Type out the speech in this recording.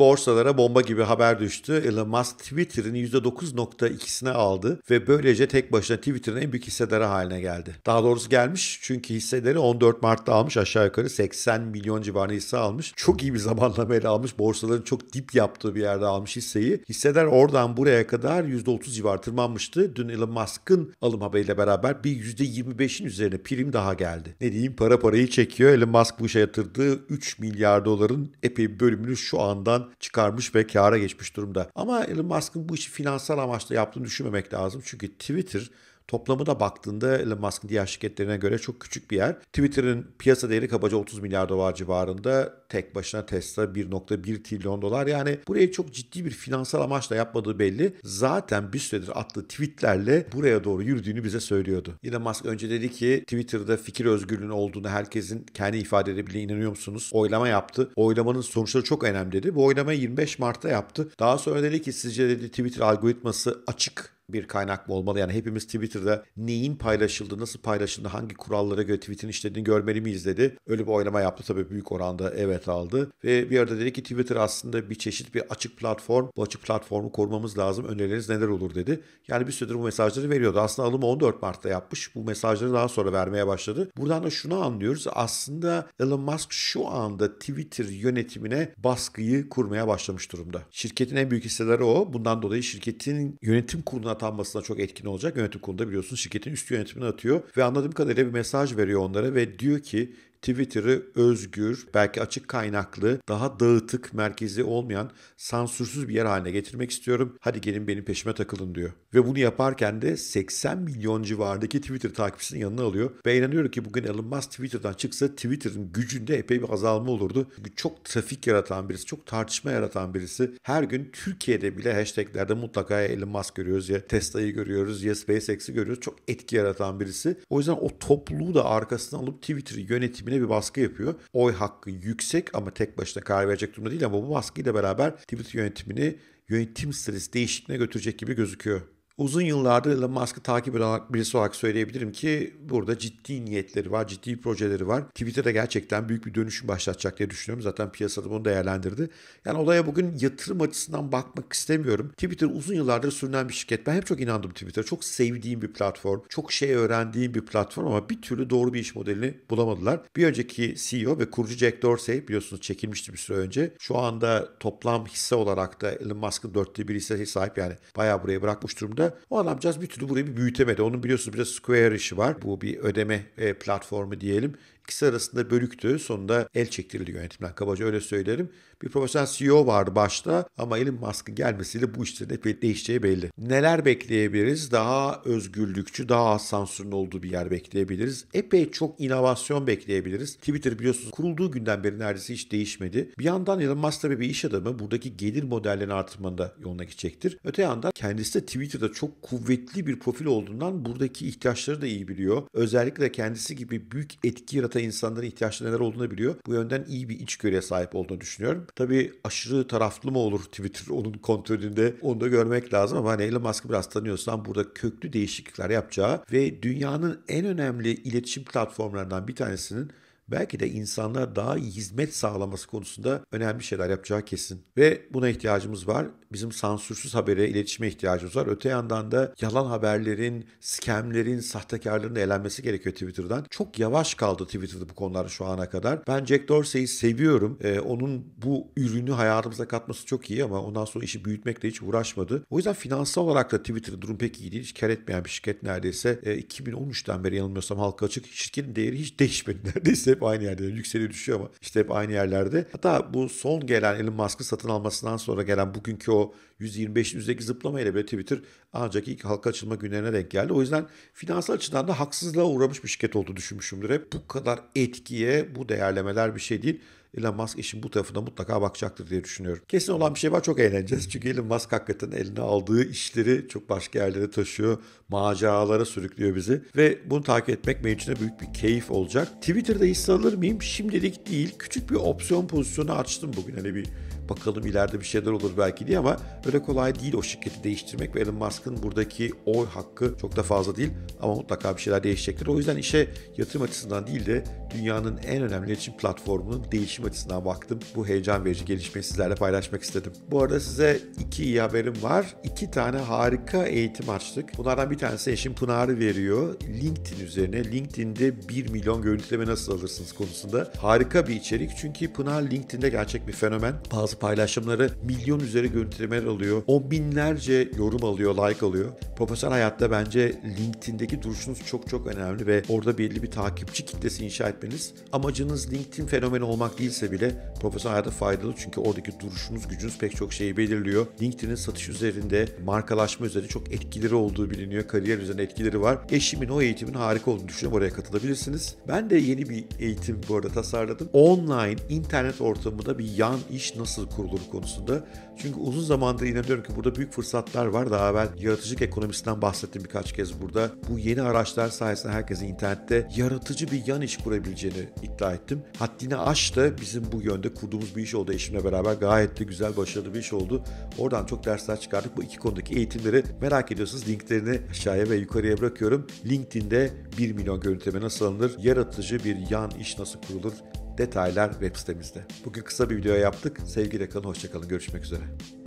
borsalara bomba gibi haber düştü. Elon Musk Twitter'ın %9.2'sine aldı ve böylece tek başına Twitter'ın en büyük hissedarı haline geldi. Daha doğrusu gelmiş çünkü hisseleri 14 Mart'ta almış aşağı yukarı 80 milyon civarında hisse almış. Çok iyi bir zamanlama zamanlamayla almış. Borsaların çok dip yaptığı bir yerde almış hisseyi. Hisseler oradan buraya kadar %30 civar tırmanmıştı. Dün Elon Musk'ın alım haberiyle beraber bir %25'in üzerine prim daha geldi. Ne diyeyim para parayı çekiyor. Elon Musk bu işe yatırdığı 3 milyar doların epey bir bölümünü şu andan çıkarmış ve kâra geçmiş durumda. Ama Elon Musk'ın bu işi finansal amaçla yaptığını düşünmemek lazım. Çünkü Twitter Toplamı da baktığında Elon Musk'ın diğer şirketlerine göre çok küçük bir yer. Twitter'ın piyasa değeri kabaca 30 milyar dolar civarında. Tek başına Tesla 1.1 trilyon dolar. Yani burayı çok ciddi bir finansal amaçla yapmadığı belli. Zaten bir süredir attığı tweetlerle buraya doğru yürüdüğünü bize söylüyordu. Elon Musk önce dedi ki Twitter'da fikir özgürlüğünün olduğunu herkesin kendi ifade edebildiğine inanıyor musunuz? Oylama yaptı. Oylamanın sonuçları çok önemli dedi. Bu oylamayı 25 Mart'ta yaptı. Daha sonra dedi ki sizce dedi Twitter algoritması açık bir kaynak mı olmalı? Yani hepimiz Twitter'da neyin paylaşıldı, nasıl paylaşıldı, hangi kurallara göre tweet'in işlediğini görmeli miyiz dedi. Öyle bir oynama yaptı tabii büyük oranda evet aldı. Ve bir arada dedi ki Twitter aslında bir çeşit bir açık platform. Bu açık platformu korumamız lazım. Önerileriniz neler olur dedi. Yani bir süredir bu mesajları veriyordu. Aslında alımı 14 Mart'ta yapmış. Bu mesajları daha sonra vermeye başladı. Buradan da şunu anlıyoruz. Aslında Elon Musk şu anda Twitter yönetimine baskıyı kurmaya başlamış durumda. Şirketin en büyük hisseleri o. Bundan dolayı şirketin yönetim kuruluna atanmasına çok etkin olacak. Yönetim kurulunda biliyorsunuz şirketin üst yönetimini atıyor ve anladığım kadarıyla bir mesaj veriyor onlara ve diyor ki Twitter'ı özgür, belki açık kaynaklı, daha dağıtık, merkezi olmayan, sansürsüz bir yer haline getirmek istiyorum. Hadi gelin benim peşime takılın diyor. Ve bunu yaparken de 80 milyon civarındaki Twitter takipçisinin yanına alıyor. Ve inanıyorum ki bugün Elon Musk Twitter'dan çıksa Twitter'ın gücünde epey bir azalma olurdu. Çünkü çok trafik yaratan birisi, çok tartışma yaratan birisi. Her gün Türkiye'de bile hashtaglerde mutlaka Elon Musk görüyoruz ya Tesla'yı görüyoruz ya SpaceX'i görüyoruz. Çok etki yaratan birisi. O yüzden o topluluğu da arkasına alıp Twitter'ı yönetimi ekibine bir baskı yapıyor. Oy hakkı yüksek ama tek başına karar verecek durumda değil ama bu baskıyla beraber Twitter yönetimini yönetim stratejisi değişikliğine götürecek gibi gözüküyor uzun yıllardır Elon Musk'ı takip eden birisi olarak söyleyebilirim ki burada ciddi niyetleri var, ciddi projeleri var. Twitter'da gerçekten büyük bir dönüşüm başlatacak diye düşünüyorum. Zaten piyasada bunu değerlendirdi. Yani olaya bugün yatırım açısından bakmak istemiyorum. Twitter uzun yıllardır sürünen bir şirket. Ben hep çok inandım Twitter'a. Çok sevdiğim bir platform, çok şey öğrendiğim bir platform ama bir türlü doğru bir iş modelini bulamadılar. Bir önceki CEO ve kurucu Jack Dorsey biliyorsunuz çekilmişti bir süre önce. Şu anda toplam hisse olarak da Elon Musk'ın dörtte bir hisseye sahip yani bayağı buraya bırakmış durumda o adamcağız bir türlü burayı bir büyütemedi. Onun biliyorsunuz biraz Square işi var. Bu bir ödeme e, platformu diyelim. İkisi arasında bölüktü. Sonunda el çektirildi yönetimden. Kabaca öyle söylerim. Bir profesyonel CEO vardı başta ama Elon Musk'ın gelmesiyle bu işlerin epey değişeceği belli. Neler bekleyebiliriz? Daha özgürlükçü, daha az sansürün olduğu bir yer bekleyebiliriz. Epey çok inovasyon bekleyebiliriz. Twitter biliyorsunuz kurulduğu günden beri neredeyse hiç değişmedi. Bir yandan Elon Musk tabii bir iş adamı buradaki gelir modellerini artırmanın da yoluna gidecektir. Öte yandan kendisi de Twitter'da çok çok kuvvetli bir profil olduğundan buradaki ihtiyaçları da iyi biliyor. Özellikle kendisi gibi büyük etki yaratan insanların ihtiyaçları neler olduğunu biliyor. Bu yönden iyi bir içgörüye sahip olduğunu düşünüyorum. Tabii aşırı taraflı mı olur Twitter onun kontrolünde onu da görmek lazım ama hani Elon Musk'ı biraz tanıyorsan burada köklü değişiklikler yapacağı ve dünyanın en önemli iletişim platformlarından bir tanesinin belki de insanlara daha iyi hizmet sağlaması konusunda önemli şeyler yapacağı kesin. Ve buna ihtiyacımız var. Bizim sansürsüz habere, iletişime ihtiyacımız var. Öte yandan da yalan haberlerin, skemlerin, sahtekarların elenmesi gerekiyor Twitter'dan. Çok yavaş kaldı Twitter'da bu konular şu ana kadar. Ben Jack Dorsey'i seviyorum. Ee, onun bu ürünü hayatımıza katması çok iyi ama ondan sonra işi büyütmekle hiç uğraşmadı. O yüzden finansal olarak da Twitter'da durum pek iyi değil. Hiç kar etmeyen bir şirket neredeyse. E, 2013'ten beri yanılmıyorsam halka açık. Şirketin değeri hiç değişmedi neredeyse hep aynı yerde. Yükseliyor düşüyor ama işte hep aynı yerlerde. Hatta bu son gelen Elon Musk'ın satın almasından sonra gelen bugünkü o 125-108 zıplamayla bile Twitter ancak ilk halka açılma günlerine denk geldi. O yüzden finansal açıdan da haksızlığa uğramış bir şirket olduğu düşünmüşümdür hep. Bu kadar etkiye bu değerlemeler bir şey değil. Elon Musk işin bu tarafına mutlaka bakacaktır diye düşünüyorum. Kesin olan bir şey var çok eğleneceğiz. Çünkü Elon Musk hakikaten eline aldığı işleri çok başka yerlere taşıyor. Maceralara sürüklüyor bizi. Ve bunu takip etmek benim için de büyük bir keyif olacak. Twitter'da hisse alır mıyım? Şimdilik değil. Küçük bir opsiyon pozisyonu açtım bugün. Hani bir bakalım ileride bir şeyler olur belki diye ama öyle kolay değil o şirketi değiştirmek ve Elon Musk'ın buradaki oy hakkı çok da fazla değil ama mutlaka bir şeyler değişecektir. O yüzden işe yatırım açısından değil de dünyanın en önemli iletişim platformunun değişim açısından baktım. Bu heyecan verici gelişmeyi sizlerle paylaşmak istedim. Bu arada size iki iyi haberim var. İki tane harika eğitim açtık. Bunlardan bir tanesi eşim Pınar'ı veriyor. LinkedIn üzerine. LinkedIn'de 1 milyon görüntüleme nasıl alırsınız konusunda. Harika bir içerik çünkü Pınar LinkedIn'de gerçek bir fenomen. Bazı paylaşımları milyon üzeri görüntülemeler alıyor. On binlerce yorum alıyor, like alıyor. Profesyonel hayatta bence LinkedIn'deki duruşunuz çok çok önemli ve orada belli bir takipçi kitlesi inşa etmeniz. Amacınız LinkedIn fenomeni olmak değilse bile profesyonel hayatta faydalı çünkü oradaki duruşunuz, gücünüz pek çok şeyi belirliyor. LinkedIn'in satış üzerinde, markalaşma üzerinde çok etkileri olduğu biliniyor. Kariyer üzerinde etkileri var. Eşimin o eğitimin harika olduğunu düşünüyorum. Oraya katılabilirsiniz. Ben de yeni bir eğitim bu arada tasarladım. Online internet ortamında bir yan iş nasıl nasıl kurulur konusunda. Çünkü uzun zamandır inanıyorum ki burada büyük fırsatlar var. Daha evvel yaratıcılık ekonomisinden bahsettim birkaç kez burada. Bu yeni araçlar sayesinde herkesin internette yaratıcı bir yan iş kurabileceğini iddia ettim. Haddini aş da bizim bu yönde kurduğumuz bir iş oldu eşimle beraber. Gayet de güzel başarılı bir iş oldu. Oradan çok dersler çıkardık. Bu iki konudaki eğitimleri merak ediyorsanız linklerini aşağıya ve yukarıya bırakıyorum. LinkedIn'de 1 milyon görüntüleme nasıl alınır? Yaratıcı bir yan iş nasıl kurulur? Detaylar web sitemizde. Bugün kısa bir video yaptık. Sevgiyle kalın, hoşçakalın. Görüşmek üzere.